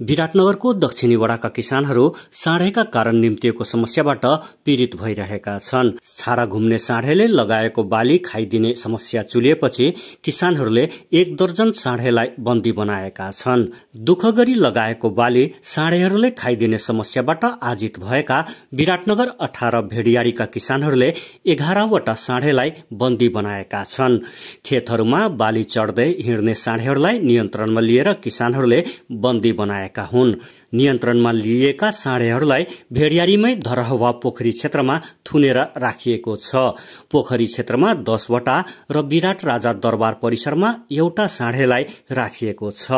विराटनगरको दक्षिणी वडाका किसानहरू साँढेका कारण निम्तिएको समस्याबाट पीड़ित भइरहेका छन् छाडा घुम्ने साँढेले लगाएको बाली खाइदिने समस्या चुलिएपछि किसानहरूले एक दर्जन साँढेलाई बन्दी बनाएका छन् दुःख गरी लगाएको बाली साँढेहरूले खाइदिने समस्याबाट आजित भएका विराटनगर अठार भेडियारीका किसानहरूले एघारवटा साँढेलाई बन्दी बनाएका छन् खेतहरूमा बाली चढ्दै हिँड्ने साँढेहरूलाई नियन्त्रणमा लिएर किसानहरूले बन्दी बनाए गराएका हुन् नियन्त्रणमा लिइएका साँडेहरूलाई भेडियारीमै धरहवा पोखरी क्षेत्रमा थुनेर राखिएको छ पोखरी क्षेत्रमा दसवटा र विराट राजा दरबार परिसरमा एउटा साँढेलाई राखिएको छ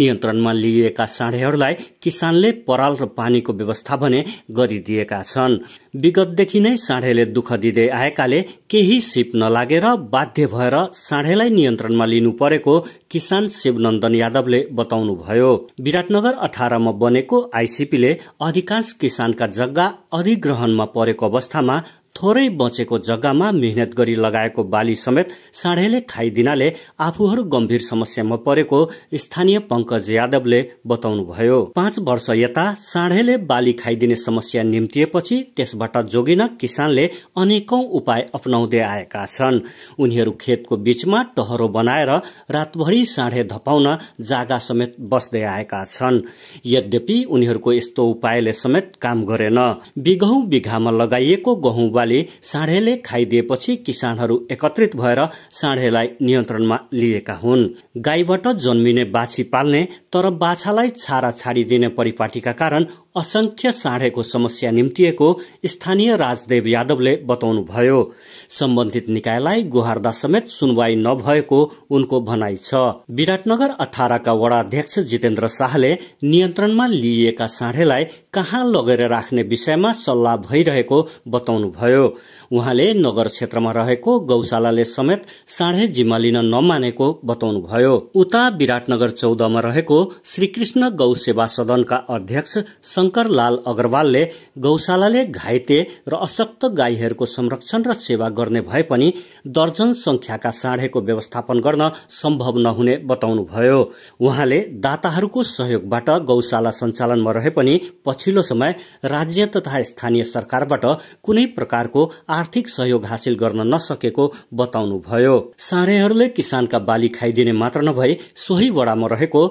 नियन्त्रणमा लिइएका साँढेहरूलाई किसानले पराल र पानीको व्यवस्था भने गरिदिएका छन् विगतदेखि नै साँढेले दुःख दिँदै आएकाले केही सिप नलागेर बाध्य भएर साँढेलाई नियन्त्रणमा लिनु परेको किसान शिवनन्दन यादवले बताउनुभयो विराटनगर हजार अठारमा बनेको आइसिपीले अधिकांश किसानका जग्गा अधिग्रहणमा परेको अवस्थामा थोरै बचेको जग्गामा मेहनत गरी लगाएको बाली समेत साँढेले खाइदिनाले आफूहरू गम्भीर समस्यामा परेको स्थानीय पंकज यादवले बताउनुभयो पाँच वर्ष यता साँढेले बाली खाइदिने समस्या निम्तिएपछि त्यसबाट जोगिन किसानले अनेकौं उपाय अप्नाउँदै आएका छन् उनीहरू खेतको बीचमा टहरो बनाएर रातभरि साँढे धपाउन जागा समेत बस्दै आएका छन् यद्यपि उनीहरूको यस्तो उपायले समेत काम गरेन बिघौँ बिघामा लगाइएको गहुँ कुखुराले साँढेले खाइदिएपछि किसानहरू एकत्रित भएर साँढेलाई नियन्त्रणमा लिएका हुन् गाईबाट जन्मिने बाछी पाल्ने तर बाछालाई छाडा छाडिदिने परिपाटीका कारण असंख्य साँढेको समस्या निम्तिएको स्थानीय राजदेव यादवले बताउनुभयो सम्बन्धित निकायलाई गुहार्दा समेत सुनवाई नभएको उनको भनाई छ विराटनगर अठारका वडाध्यक्ष जितेन्द्र शाहले नियन्त्रणमा लिइएका साँढेलाई कहाँ लगेर राख्ने विषयमा सल्लाह भइरहेको बताउनुभयो उहाँले नगर क्षेत्रमा रहेको गौशालाले समेत साँढे जिम्मा लिन नमानेको बताउनुभयो उता विराटनगर चौधमा रहेको श्रीकृष्ण गौ सेवा सदनका अध्यक्ष शङ्करलाल अग्रवालले गौशालाले घाइते र अशक्त गाईहरूको संरक्षण र सेवा गर्ने भए पनि दर्जन संख्याका साँढेको व्यवस्थापन गर्न सम्भव नहुने बताउनुभयो उहाँले दाताहरूको सहयोगबाट गौशाला सञ्चालनमा रहे पनि पछिल्लो समय राज्य तथा स्थानीय सरकारबाट कुनै प्रकारको आर्थिक सहयोग हासिल गर्न नसकेको बताउनुभयो साँढेहरूले किसानका बाली खाइदिने मात्र नभई सोही वडामा रहेको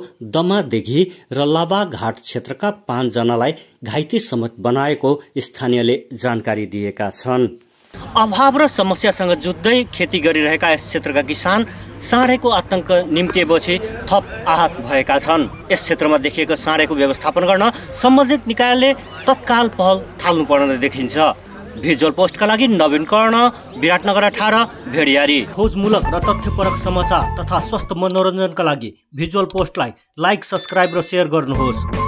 देघी र लाभाघाट क्षेत्रका पाँचजनालाई उहाँलाई घाइते समेत बनाएको स्थानीयले जानकारी दिएका छन् अभाव र समस्यासँग जुझ्दै खेती गरिरहेका यस क्षेत्रका किसान साँढेको आतंक निम्तिएपछि थप आहत भएका छन् यस क्षेत्रमा देखिएको साँढेको व्यवस्थापन गर्न सम्बन्धित निकायले तत्काल पहल थाल्नुपर्ने देखिन्छ भिजुअल पोस्टका लागि नवीन कर्ण विराटनगर अठार भेडियारी खोजमूलक र तथ्यपरक समाचार तथा स्वस्थ मनोरञ्जनका लागि भिजुअल पोस्टलाई लाइक सब्सक्राइब र सेयर गर्नुहोस्